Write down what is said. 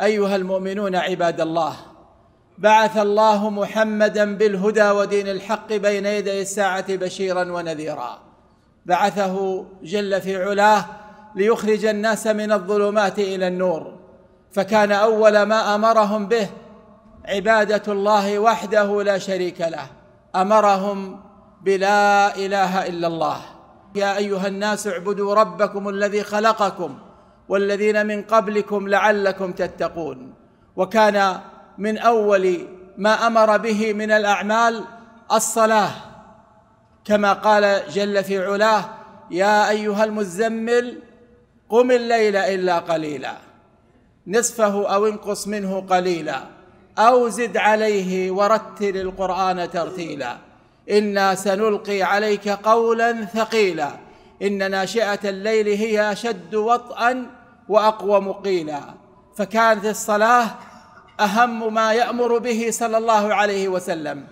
ايها المؤمنون عباد الله بعث الله محمدا بالهدى ودين الحق بين يدي الساعه بشيرا ونذيرا بعثه جل في علاه ليخرج الناس من الظلمات الى النور فكان اول ما امرهم به عباده الله وحده لا شريك له امرهم بلا اله الا الله يا ايها الناس اعبدوا ربكم الذي خلقكم والذين من قبلكم لعلكم تتقون وكان من اول ما امر به من الاعمال الصلاه كما قال جل في علاه يا ايها المزمل قم الليل الا قليلا نصفه او انقص منه قليلا او زد عليه ورتل القران ترتيلا انا سنلقي عليك قولا ثقيلا ان ناشئه الليل هي اشد وطئا وأقوى قيلا فكانت الصلاه اهم ما يامر به صلى الله عليه وسلم